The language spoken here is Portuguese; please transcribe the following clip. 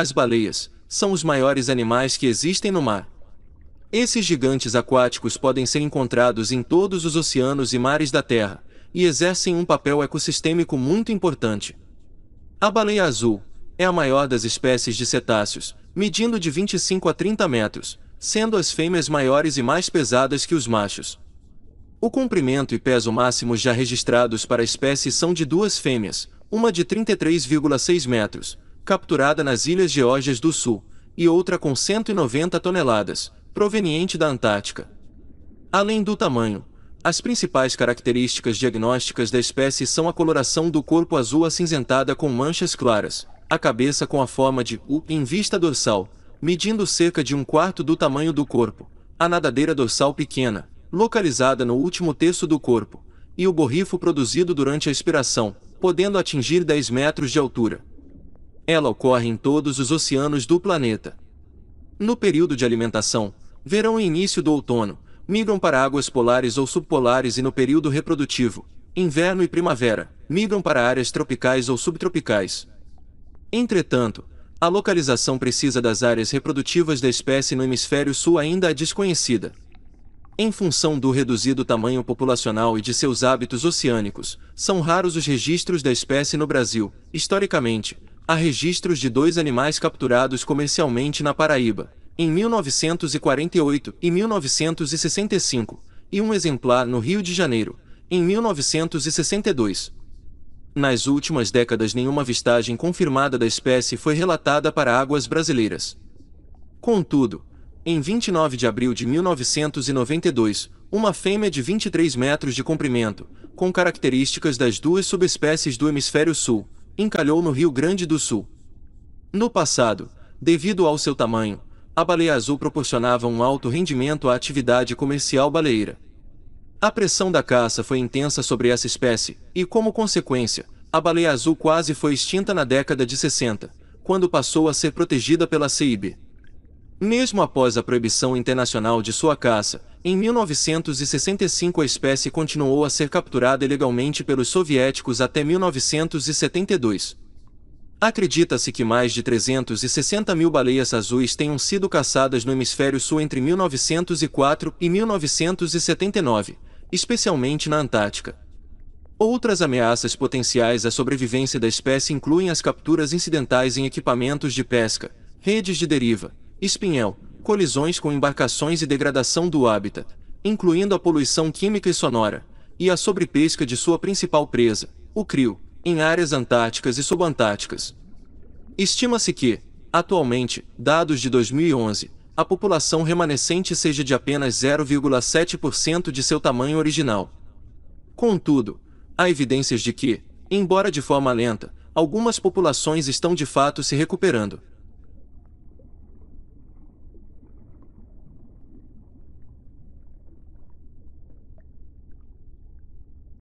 As baleias são os maiores animais que existem no mar. Esses gigantes aquáticos podem ser encontrados em todos os oceanos e mares da Terra e exercem um papel ecossistêmico muito importante. A baleia azul é a maior das espécies de cetáceos, medindo de 25 a 30 metros, sendo as fêmeas maiores e mais pesadas que os machos. O comprimento e peso máximos já registrados para a espécie são de duas fêmeas, uma de 33,6 metros, capturada nas Ilhas Geórgias do Sul, e outra com 190 toneladas, proveniente da Antártica. Além do tamanho, as principais características diagnósticas da espécie são a coloração do corpo azul acinzentada com manchas claras, a cabeça com a forma de U em vista dorsal, medindo cerca de um quarto do tamanho do corpo, a nadadeira dorsal pequena, localizada no último terço do corpo, e o borrifo produzido durante a expiração, podendo atingir 10 metros de altura. Ela ocorre em todos os oceanos do planeta. No período de alimentação, verão e início do outono, migram para águas polares ou subpolares e no período reprodutivo, inverno e primavera, migram para áreas tropicais ou subtropicais. Entretanto, a localização precisa das áreas reprodutivas da espécie no hemisfério sul ainda é desconhecida. Em função do reduzido tamanho populacional e de seus hábitos oceânicos, são raros os registros da espécie no Brasil, historicamente, há registros de dois animais capturados comercialmente na Paraíba, em 1948 e 1965, e um exemplar no Rio de Janeiro, em 1962. Nas últimas décadas, nenhuma vistagem confirmada da espécie foi relatada para águas brasileiras. Contudo, em 29 de abril de 1992, uma fêmea de 23 metros de comprimento, com características das duas subespécies do hemisfério sul, encalhou no Rio Grande do Sul. No passado, devido ao seu tamanho, a baleia azul proporcionava um alto rendimento à atividade comercial baleeira. A pressão da caça foi intensa sobre essa espécie, e como consequência, a baleia azul quase foi extinta na década de 60, quando passou a ser protegida pela CIB. Mesmo após a proibição internacional de sua caça, em 1965 a espécie continuou a ser capturada ilegalmente pelos soviéticos até 1972. Acredita-se que mais de 360 mil baleias azuis tenham sido caçadas no hemisfério sul entre 1904 e 1979, especialmente na Antártica. Outras ameaças potenciais à sobrevivência da espécie incluem as capturas incidentais em equipamentos de pesca, redes de deriva, espinhel, colisões com embarcações e degradação do hábitat, incluindo a poluição química e sonora, e a sobrepesca de sua principal presa, o crio, em áreas antárticas e subantárticas. Estima-se que, atualmente, dados de 2011, a população remanescente seja de apenas 0,7% de seu tamanho original. Contudo, há evidências de que, embora de forma lenta, algumas populações estão de fato se recuperando.